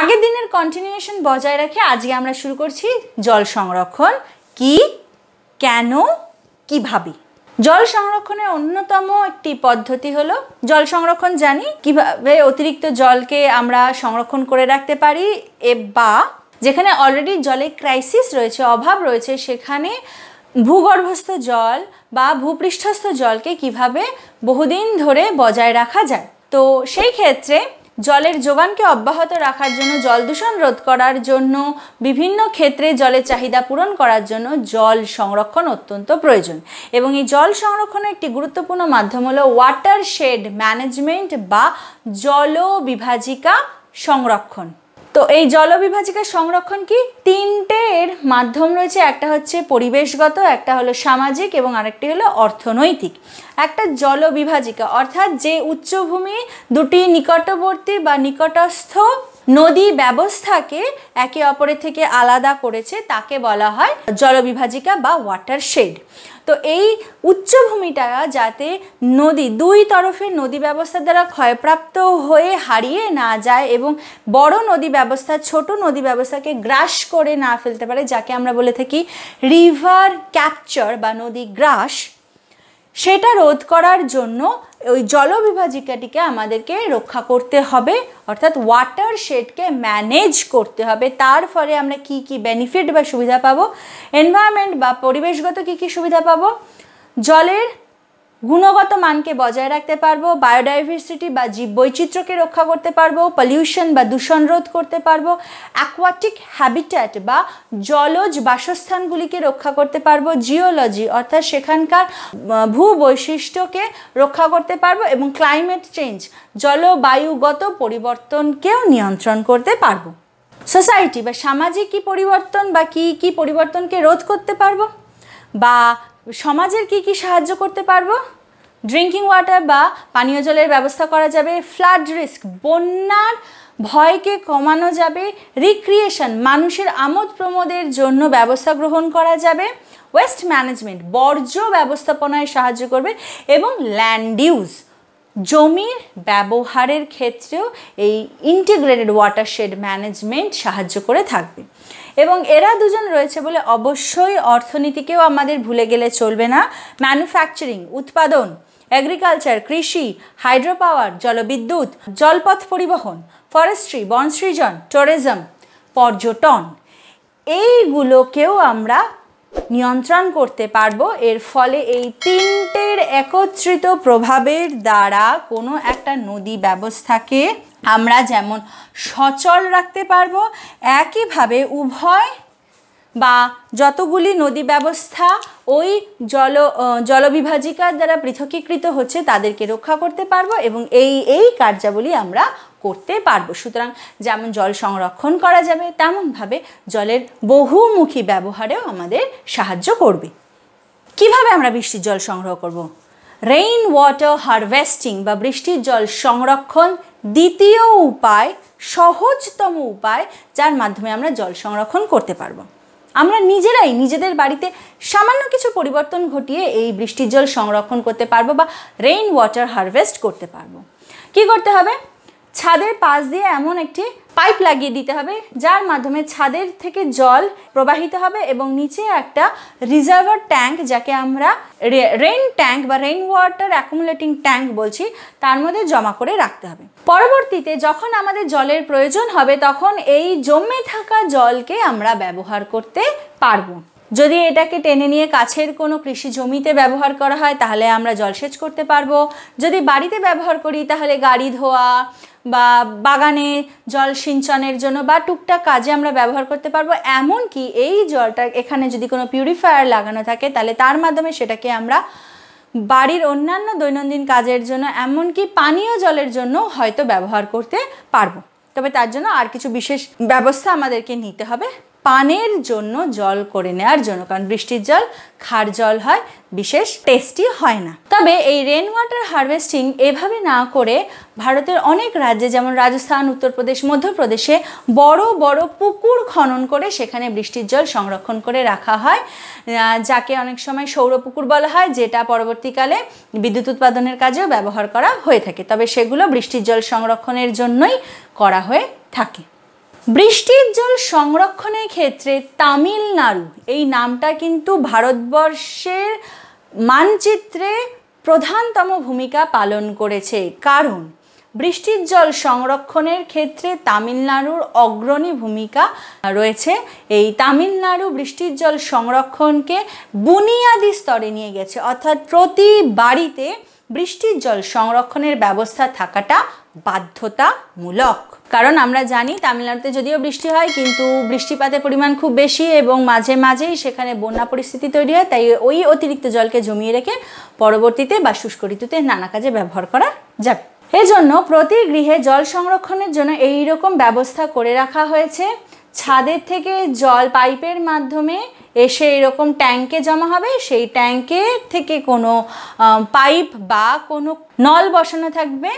আগের দিনের কন্টিনিউয়েশন বজায় রেখে আজকে আমরা শুরু করছি জল সংরক্ষণ কি কেন কিভাবে জল সংরক্ষণের অন্যতম একটি পদ্ধতি হলো জল সংরক্ষণ জানি কিভাবে অতিরিক্ত জলকে আমরা সংরক্ষণ করে রাখতে পারি এ বা যেখানে অলরেডি জলের ক্রাইসিস রয়েছে অভাব রয়েছে সেখানে ভূগর্ভস্থ জল বা ভূপৃষ্ঠস্থ জলকে কিভাবে বহুদিন ধরে বজায় রাখা যায় তো সেই ক্ষেত্রে জলের যোগানকে অব্যাহত রাখার জন্য জল দূষণ রোধ করার জন্য বিভিন্ন ক্ষেত্রে জলের চাহিদা পূরণ করার জন্য জল সংরক্ষণ অত্যন্ত প্রয়োজন এবং এই জল সংরক্ষণের একটি গুরুত্বপূর্ণ মাধ্যম হলো ওয়াটার শেড ম্যানেজমেন্ট বা জল বিভাজিকা সংরক্ষণ তো এই জলবিভাজিকা সংরক্ষণ কি তিনটের মাধ্যম রয়েছে একটা হচ্ছে পরিবেশগত একটা হলো সামাজিক এবং আরেকটি হলো অর্থনৈতিক একটা জলবিভাজিকা অর্থাৎ যে উচ্চভূমি দুটি নিকটবর্তী বা নিকটস্থ নদী ব্যবস্থাকে একে অপরের থেকে আলাদা করেছে তাকে বলা হয় জলবিভাজিকা বা ওয়াটার শেড তো এই উচ্চভূমিটা যাতে নদী দুই তরফের নদী ব্যবস্থা দ্বারা ক্ষয়প্রাপ্ত হয়ে হারিয়ে না যায় এবং বড় নদী ব্যবস্থা ছোট নদী ব্যবস্থাকে গ্রাস করে না ফেলতে পারে যাকে আমরা বলে থাকি রিভার ক্যাপচার বা নদী গ্রাস সেটা রোধ করার জন্য ওই জলবিভাজিকাটিকে আমাদেরকে রক্ষা করতে হবে অর্থাৎ ওয়াটার শেডকে ম্যানেজ করতে হবে তার ফলে আমরা কি কি বেনিফিট বা সুবিধা পাবো এনভায়রনমেন্ট বা পরিবেশগত কি কি সুবিধা পাবো জলের গুণগত মানকে বজায় রাখতে পারবো বায়োডাইভার্সিটি বা জীব বৈচিত্র্যকে রক্ষা করতে পারবো পলিউশন বা দূষণ রোধ করতে পারবো অ্যাকোয়াটিক হ্যাবিট্যাট বা জলজ বাসস্থানগুলিকে রক্ষা করতে পারবো জিওলজি অর্থাৎ সেখানকার ভূবৈশিষ্ট্যকে রক্ষা করতে পারবো এবং ক্লাইমেট চেঞ্জ জলবায়ুগত পরিবর্তনকেও নিয়ন্ত্রণ করতে পারবো সোসাইটি বা সামাজিক কি পরিবর্তন বা কি কি পরিবর্তনকে রোধ করতে পারবো বা সমাজের কি কি সাহায্য করতে পারবো ড্রিঙ্কিং ওয়াটার বা পানীয় জলের ব্যবস্থা করা যাবে ফ্লাড রিস্ক বন্যার ভয়কে কমানো যাবে রিক্রিয়েশন মানুষের আমোদ প্রমোদের জন্য ব্যবস্থা গ্রহণ করা যাবে ওয়েস্ট ম্যানেজমেন্ট বর্জ্য ব্যবস্থাপনায় সাহায্য করবে এবং ল্যান্ড ইউজ জমির ব্যবহারের ক্ষেত্রেও এই ইন্টিগ্রেটেড ওয়াটারশেড ম্যানেজমেন্ট সাহায্য করে থাকবে এবং এরা দুজন রয়েছে বলে অবশ্যই অর্থনীতিকেও আমাদের ভুলে গেলে চলবে না ম্যানুফ্যাকচারিং উৎপাদন এগ্রিকালচার কৃষি হাইড্রো পাওয়ার জলবিদ্যুৎ জলপথ পরিবহন ফরেস্ট্রি বন সৃজন ট্যুরিজম পর্যটন এইগুলোকেও আমরা নিয়ন্ত্রণ করতে পারবো এর ফলে এই তিনটের একত্রিত প্রভাবের দ্বারা কোনো একটা নদী ব্যবস্থাকে আমরা যেমন সচল রাখতে পারবো একইভাবে উভয় বা যতগুলি নদী ব্যবস্থা ওই জল জলবিভাজিকার দ্বারা পৃথকীকৃত হচ্ছে তাদেরকে রক্ষা করতে পারবো এবং এই এই কার্যাবলী আমরা করতে পারবো সুতরাং যেমন জল সংরক্ষণ করা যাবে তেমনভাবে জলের বহুমুখী ব্যবহারেও আমাদের সাহায্য করবে কিভাবে আমরা বৃষ্টির জল সংগ্রহ করব। রেইন ওয়াটার হারভেস্টিং বা বৃষ্টির জল সংরক্ষণ দ্বিতীয় উপায় সহজতম উপায় যার মাধ্যমে আমরা জল সংরক্ষণ করতে পারবো আমরা নিজেরাই নিজেদের বাড়িতে সামান্য কিছু পরিবর্তন ঘটিয়ে এই বৃষ্টির জল সংরক্ষণ করতে পারবো বা রেইন ওয়াটার হারভেস্ট করতে পারবো কি করতে হবে ছাদের পাশ দিয়ে এমন একটি পাইপ লাগিয়ে দিতে হবে যার মাধ্যমে ছাদের থেকে জল প্রবাহিত হবে এবং নিচে একটা রিজার্ভার ট্যাঙ্ক যাকে আমরা রেইন ট্যাঙ্ক বা রেইন ওয়াটার অ্যাকুমুলেটিং ট্যাঙ্ক বলছি তার মধ্যে জমা করে রাখতে হবে পরবর্তীতে যখন আমাদের জলের প্রয়োজন হবে তখন এই জমে থাকা জলকে আমরা ব্যবহার করতে পারবো যদি এটাকে টেনে নিয়ে কাছের কোনো কৃষি জমিতে ব্যবহার করা হয় তাহলে আমরা জলসেচ করতে পারবো যদি বাড়িতে ব্যবহার করি তাহলে গাড়ি ধোয়া বা বাগানে জল সিঞ্চনের জন্য বা টুকটাক কাজে আমরা ব্যবহার করতে পারবো এমন কি এই জলটা এখানে যদি কোনো পিউরিফায়ার লাগানো থাকে তাহলে তার মাধ্যমে সেটাকে আমরা বাড়ির অন্যান্য দৈনন্দিন কাজের জন্য এমনকি পানীয় জলের জন্য হয়তো ব্যবহার করতে পারবো তবে তার জন্য আর কিছু বিশেষ ব্যবস্থা আমাদেরকে নিতে হবে পানের জন্য জল করে নেওয়ার জন্য কারণ বৃষ্টির জল খার জল হয় বিশেষ টেস্টি হয় না তবে এই রেন ওয়াটার হারভেস্টিং এভাবে না করে ভারতের অনেক রাজ্যে যেমন রাজস্থান উত্তরপ্রদেশ মধ্যপ্রদেশে বড় বড় পুকুর খনন করে সেখানে বৃষ্টির জল সংরক্ষণ করে রাখা হয় যাকে অনেক সময় সৌর পুকুর বলা হয় যেটা পরবর্তীকালে বিদ্যুৎ উৎপাদনের কাজেও ব্যবহার করা হয়ে থাকে তবে সেগুলো বৃষ্টির জল সংরক্ষণের জন্যই করা হয়ে থাকে বৃষ্টির জল সংরক্ষণের ক্ষেত্রে তামিলনাড়ু এই নামটা কিন্তু ভারতবর্ষের মানচিত্রে প্রধানতম ভূমিকা পালন করেছে কারণ বৃষ্টির জল সংরক্ষণের ক্ষেত্রে তামিলনাড়ুর অগ্রণী ভূমিকা রয়েছে এই তামিলনাড়ু বৃষ্টির জল সংরক্ষণকে বুনিয়াদি স্তরে নিয়ে গেছে অর্থাৎ প্রতি বাড়িতে বৃষ্টির জল সংরক্ষণের ব্যবস্থা থাকাটা বাধ্যতামূলক কারণ আমরা জানি তামিলনাড়ুতে যদিও বৃষ্টি হয় কিন্তু বৃষ্টিপাতের পরিমাণ খুব বেশি এবং মাঝে মাঝেই সেখানে বন্যা পরিস্থিতি তৈরি হয় তাই ওই অতিরিক্ত জলকে জমিয়ে রেখে পরবর্তীতে বা শুষ্ক ঋতুতে নানা কাজে ব্যবহার করা যাবে এজন্য প্রতি গৃহে জল সংরক্ষণের জন্য এই রকম ব্যবস্থা করে রাখা হয়েছে ছাদের থেকে জল পাইপের মাধ্যমে এসে এরকম ট্যাঙ্কে জমা হবে সেই ট্যাঙ্কে থেকে কোনো পাইপ বা কোনো নল বসানো থাকবে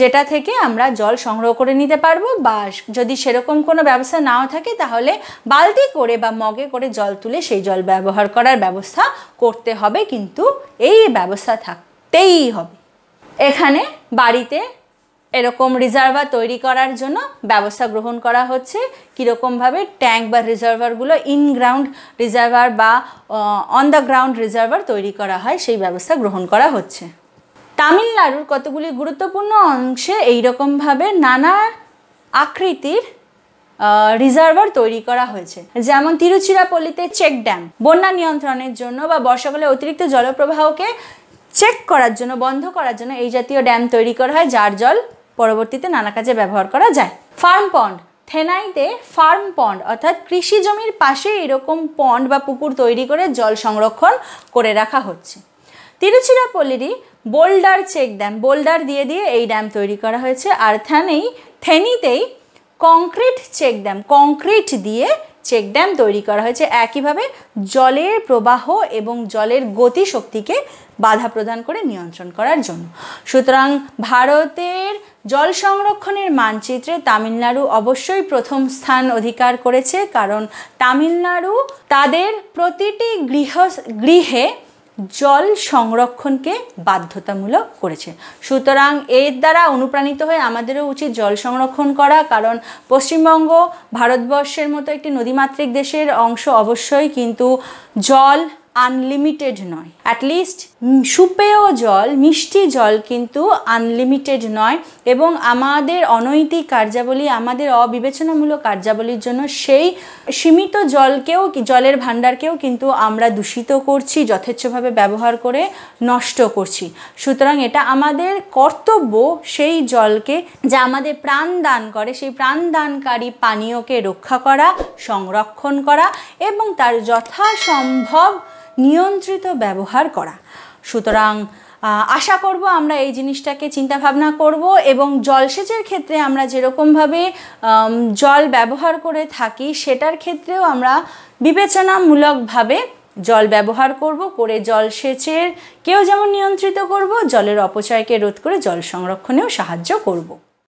যেটা থেকে আমরা জল সংগ্রহ করে নিতে পারবো বা যদি সেরকম কোনো ব্যবস্থা নাও থাকে তাহলে বালতি করে বা মগে করে জল তুলে সেই জল ব্যবহার করার ব্যবস্থা করতে হবে কিন্তু এই ব্যবস্থা থাকতেই হবে এখানে বাড়িতে এরকম রিজার্ভার তৈরি করার জন্য ব্যবস্থা গ্রহণ করা হচ্ছে কীরকমভাবে ট্যাঙ্ক বা রিজার্ভারগুলো ইনগ্রাউন্ড রিজার্ভার বা অন দ্য গ্রাউন্ড রিজার্ভার তৈরি করা হয় সেই ব্যবস্থা গ্রহণ করা হচ্ছে তামিলনাড়ুর কতগুলি গুরুত্বপূর্ণ অংশে এইরকমভাবে নানা আকৃতির রিজার্ভার তৈরি করা হয়েছে যেমন তিরুচিরাপল্লিতে চেক ড্যাম বন্যা নিয়ন্ত্রণের জন্য বা বর্ষাকালে অতিরিক্ত জলপ্রবাহকে চেক করার জন্য বন্ধ করার জন্য এই জাতীয় ড্যাম তৈরি করা হয় যার জল পরবর্তীতে নানা কাজে ব্যবহার করা যায় ফার্ম পন্ড থেনাইতে ফার্ম পন্ড অর্থাৎ কৃষি জমির পাশে এরকম পন্ড বা পুকুর তৈরি করে জল সংরক্ষণ করে রাখা হচ্ছে তিরুচিরাপল্লিরই বোল্ডার চেক ড্যাম বোল্ডার দিয়ে দিয়ে এই ড্যাম তৈরি করা হয়েছে আর থানেই থেনিতেই কংক্রিট চেক ড্যাম কংক্রিট দিয়ে চেক ড্যাম তৈরি করা হয়েছে একইভাবে জলের প্রবাহ এবং জলের গতিশক্তিকে বাধা প্রদান করে নিয়ন্ত্রণ করার জন্য সুতরাং ভারতের জল সংরক্ষণের মানচিত্রে তামিলনাড়ু অবশ্যই প্রথম স্থান অধিকার করেছে কারণ তামিলনাড়ু তাদের প্রতিটি গৃহ গৃহে জল সংরক্ষণকে বাধ্যতামূলক করেছে সুতরাং এর দ্বারা অনুপ্রাণিত হয়ে আমাদেরও উচিত জল সংরক্ষণ করা কারণ পশ্চিমবঙ্গ ভারতবর্ষের মতো একটি নদীমাতৃক দেশের অংশ অবশ্যই কিন্তু জল আনলিমিটেড নয় অ্যাটলিস্ট সুপেয় জল মিষ্টি জল কিন্তু আনলিমিটেড নয় এবং আমাদের অনৈতিক কার্যাবলী আমাদের অবিবেচনামূলক কার্যাবলীর জন্য সেই সীমিত জলকেও জলের ভাণ্ডারকেও কিন্তু আমরা দূষিত করছি যথেচ্ছভাবে ব্যবহার করে নষ্ট করছি সুতরাং এটা আমাদের কর্তব্য সেই জলকে যা আমাদের প্রাণ দান করে সেই প্রাণদানকারী পানীয়কে রক্ষা করা সংরক্ষণ করা এবং তার যথাসম্ভব নিয়ন্ত্রিত ব্যবহার করা সুতরাং আশা করব আমরা এই জিনিসটাকে চিন্তা ভাবনা করব এবং জলসেচের ক্ষেত্রে আমরা যেরকমভাবে জল ব্যবহার করে থাকি সেটার ক্ষেত্রেও আমরা বিবেচনামূলকভাবে জল ব্যবহার করব করে জলসেচের কেউ যেমন নিয়ন্ত্রিত করব জলের অপচয়কে রোধ করে জল সংরক্ষণেও সাহায্য করব